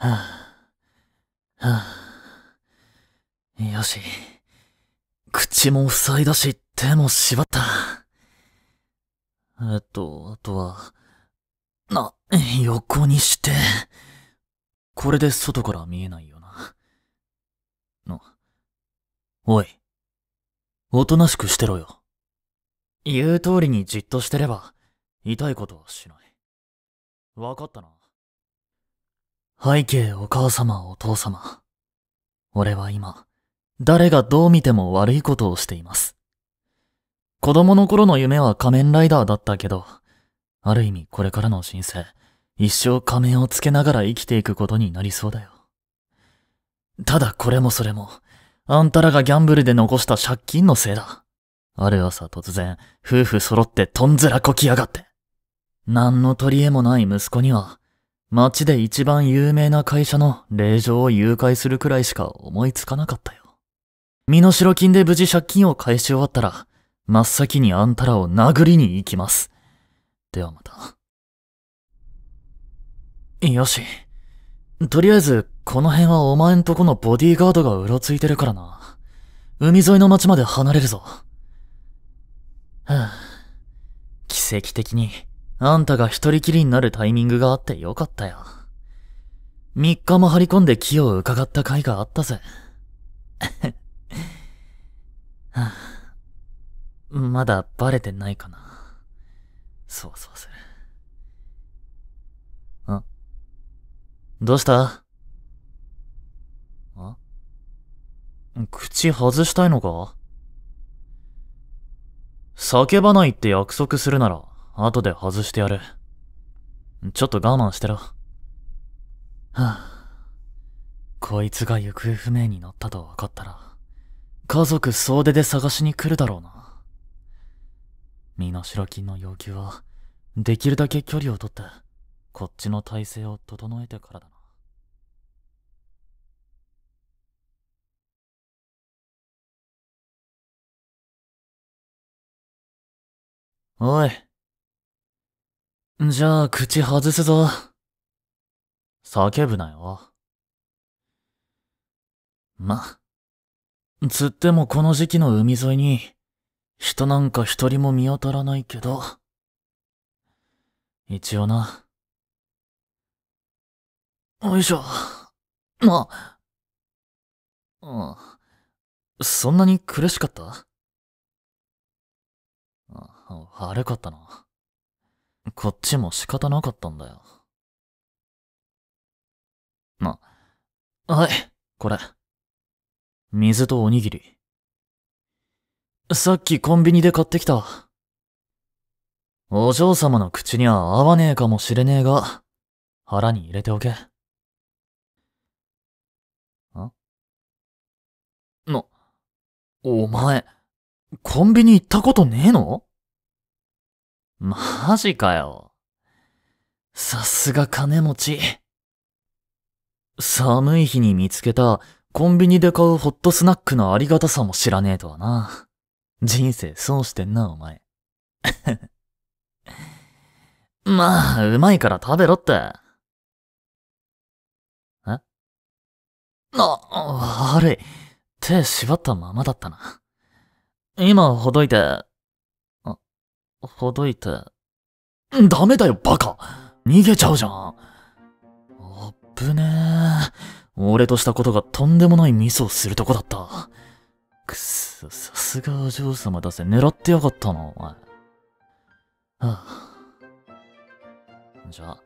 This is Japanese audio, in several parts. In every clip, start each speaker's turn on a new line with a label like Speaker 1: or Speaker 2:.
Speaker 1: はあ、はあ、よし。口も塞いだし、手も縛った。えっと、あとは、な、横にして。これで外から見えないよな。の、おい。おとなしくしてろよ。言う通りにじっとしてれば、痛いことはしない。わかったな。背景お母様お父様。俺は今、誰がどう見ても悪いことをしています。子供の頃の夢は仮面ライダーだったけど、ある意味これからの人生、一生仮面をつけながら生きていくことになりそうだよ。ただこれもそれも、あんたらがギャンブルで残した借金のせいだ。ある朝突然、夫婦揃ってとんずらこきやがって。何の取り柄もない息子には、街で一番有名な会社の令状を誘拐するくらいしか思いつかなかったよ。身代金で無事借金を返し終わったら、真っ先にあんたらを殴りに行きます。ではまた。よし。とりあえず、この辺はお前んとこのボディーガードがうろついてるからな。海沿いの町まで離れるぞ。はぁ、あ、奇跡的に、あんたが一人きりになるタイミングがあってよかったよ。3日も張り込んで木を伺った回があったぜ。は あ、まだバレてないかな。そうそうする。あどうしたあ口外したいのか叫ばないって約束するなら、後で外してやる。ちょっと我慢してろ。はあ、こいつが行方不明になったと分かったら、家族総出で探しに来るだろうな。身代金の要求は、できるだけ距離をとって、こっちの体制を整えてからだな。おい。じゃあ、口外すぞ。叫ぶなよ。ま、つってもこの時期の海沿いに、人なんか一人も見当たらないけど。一応な。よいしょ。まあ。うん。そんなに苦しかったあ、悪かったな。こっちも仕方なかったんだよ。ま、はい、これ。水とおにぎり。さっきコンビニで買ってきた。お嬢様の口には合わねえかもしれねえが、腹に入れておけ。
Speaker 2: あの、
Speaker 1: お前、コンビニ行ったことねえのマジかよ。さすが金持ち。寒い日に見つけたコンビニで買うホットスナックのありがたさも知らねえとはな。人生損してんな、お前。まあ、うまいから食べろって。えあ、悪い。手縛ったままだったな。今ほどいてほどいて。ダメだよ、バカ逃げちゃうじゃん。あっぶねえ。俺としたことがとんでもないミスをするとこだった。くっそ、さすがお嬢様だぜ。狙ってやがったな、お前。はあ、じゃあ、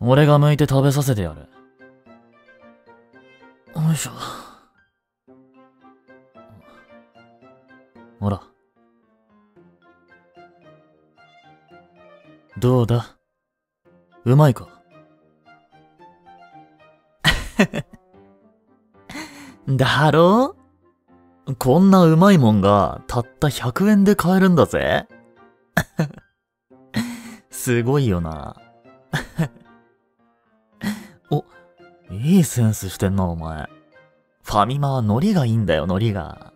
Speaker 1: 俺が向いて食べさせてやる。よいしょ。ほら。どうだうまいか だろうこんなうまいもんがたった100円で買えるんだぜ。すごいよな。お、いいセンスしてんな、お前。ファミマは海苔がいいんだよ、海苔が。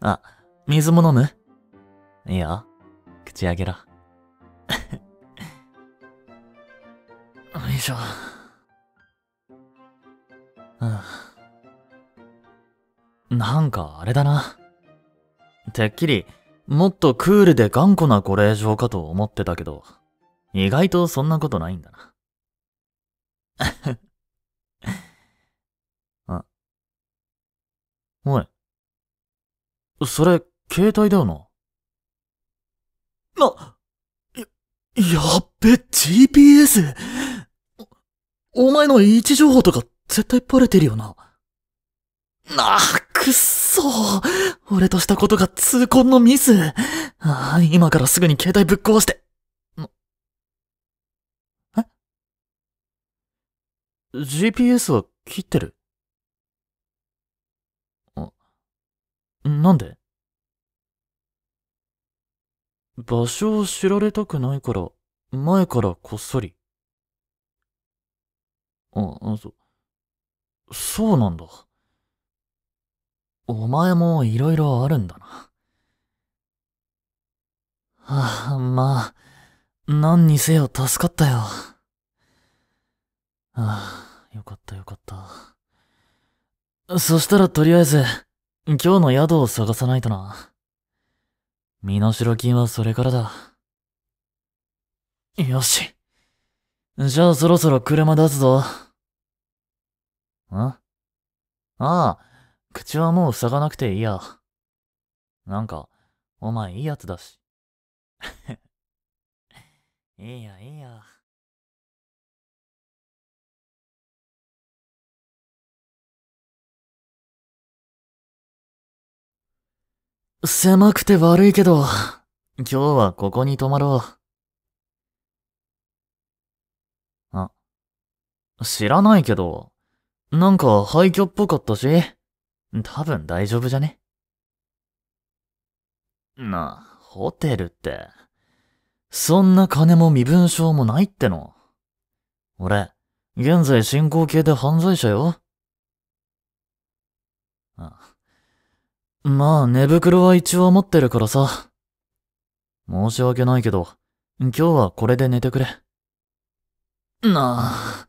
Speaker 1: あ、水も飲むいや。口あげろ。よいしょ。なんかあれだな。てっきり、もっとクールで頑固なご令嬢かと思ってたけど、意外とそんなことないんだな。あ。おい。それ、携帯だよな。な、や、やっべ、GPS。お、お前の位置情報とか絶対バレてるよな。なあ、くっそ俺としたことが痛恨のミス。ああ、今からすぐに携帯ぶっ壊して。え ?GPS は切ってるあ、なんで場所を知られたくないから、前からこっそり。あ、あ、そ、そうなんだ。お前も色々あるんだな。はあ、まあ、何にせよ助かったよ。はあ、よかったよかった。そしたらとりあえず、今日の宿を探さないとな。身代金はそれからだ。よし。じゃあそろそろ車出すぞ。んああ、口はもう塞がなくていいや。なんか、お前いいやつだし。
Speaker 2: いいや、いいや。
Speaker 1: 狭くて悪いけど、今日はここに泊まろう。あ、知らないけど、なんか廃墟っぽかったし、多分大丈夫じゃねなホテルって、そんな金も身分証もないっての。俺、現在進行形で犯罪者よ。まあ、寝袋は一応持ってるからさ。申し訳ないけど、今日はこれで寝てくれ。なあ、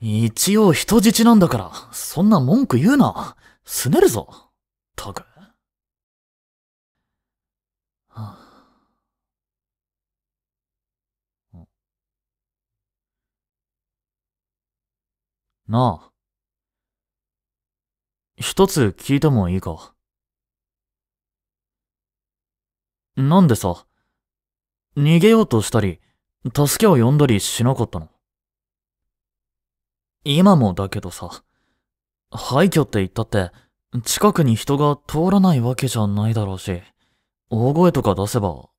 Speaker 1: 一応人質なんだから、そんな文句言うな。すねるぞ、たく。なあ。一つ聞いてもいいかなんでさ、逃げようとしたり、助けを呼んだりしなかったの今もだけどさ、廃墟って言ったって、近くに人が通らないわけじゃないだろうし、大声とか出せば。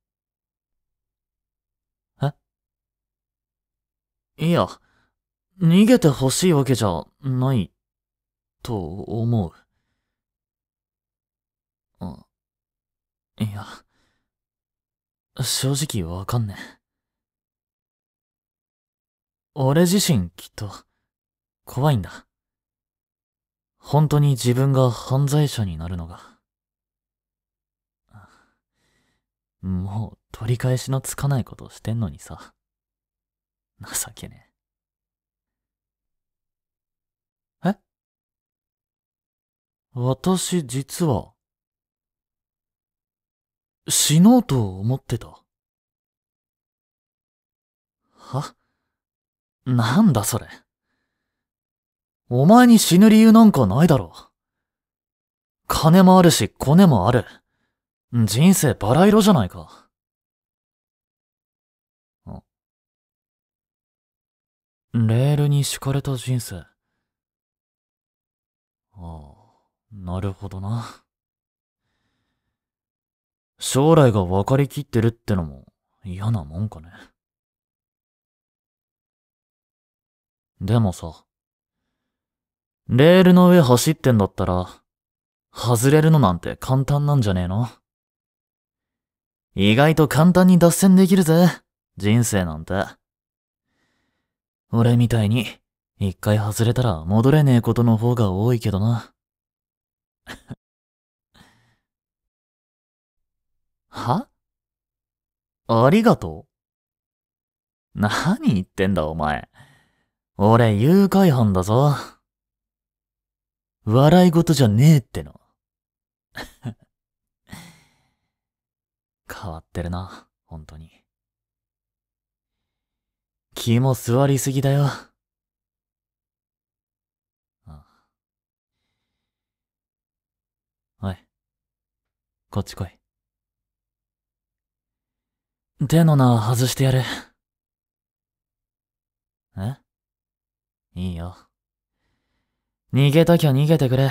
Speaker 1: えいや、逃げてほしいわけじゃない、と思う。あ、いや。正直わかんねえ。俺自身きっと怖いんだ。本当に自分が犯罪者になるのが。もう取り返しのつかないことしてんのにさ。情けねえ。え私実は、死のうと思ってた。はなんだそれ。お前に死ぬ理由なんかないだろ金もあるし、コネもある。人生バラ色じゃないか。レールに敷かれた人生。ああ、なるほどな。将来が分かりきってるってのも嫌なもんかね。でもさ、レールの上走ってんだったら、外れるのなんて簡単なんじゃねえの意外と簡単に脱線できるぜ、人生なんて。俺みたいに、一回外れたら戻れねえことの方が多いけどな。はありがとう。何言ってんだお前。俺誘拐犯だぞ。笑い事じゃねえっての。変わってるな、本当に。気も座りすぎだよ。おい、こっち来い。手の名外してやる。えいいよ。逃げたきゃ逃げてくれ。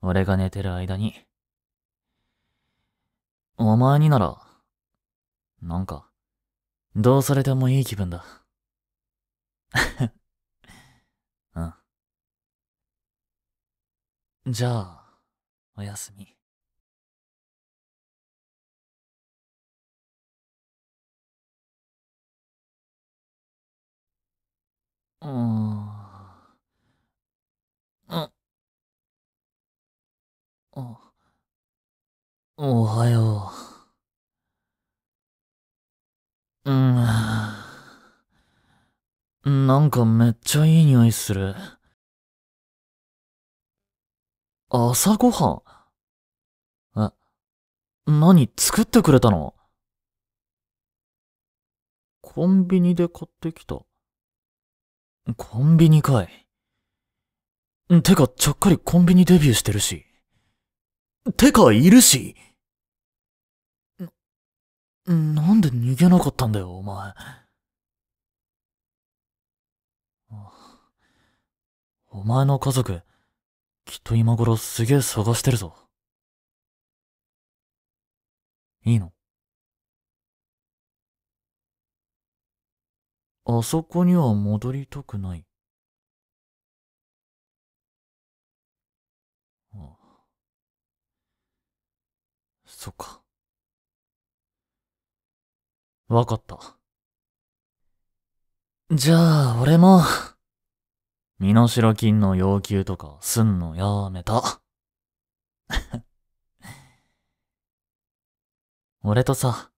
Speaker 1: 俺が寝てる間に。お前になら、なんか、どうされてもいい気分だ。うん。じゃあ、
Speaker 2: おやすみ。うん。あ。
Speaker 1: あ。おはよう。うん。なんかめっちゃいい匂いする。朝ごはんえ、何作ってくれたのコンビニで買ってきた。コンビニかい。てか、ちゃっかりコンビニデビューしてるし。てか、いるし。な、なんで逃げなかったんだよ、お前。お前の家族、きっと今頃すげえ探してるぞ。いいのあそこには戻りたくない。
Speaker 2: ああそっか。
Speaker 1: わかった。じゃあ、俺も、身代金の要求とかすんのやめた。俺とさ、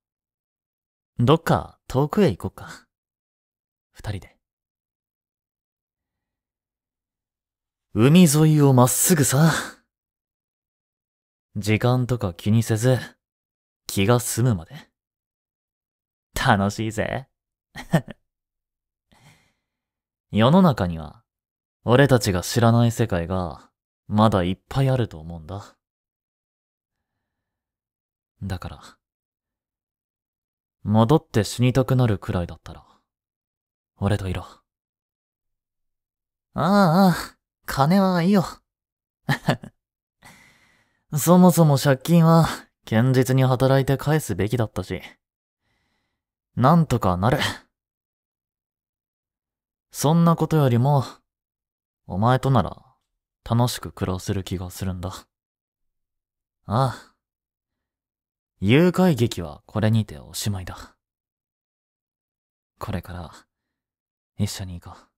Speaker 1: どっか遠くへ行こっか。二人で。海沿いをまっすぐさ。時間とか気にせず、気が済むまで。楽しいぜ。世の中には、俺たちが知らない世界が、まだいっぱいあると思うんだ。だから、戻って死にたくなるくらいだったら、俺といろ。ああ、金はいいよ。そもそも借金は、堅実に働いて返すべきだったし。なんとかなる。そんなことよりも、お前となら、楽しく暮らせる気がするんだ。ああ。誘拐劇はこれにておしまいだ。これから、一緒に行こう。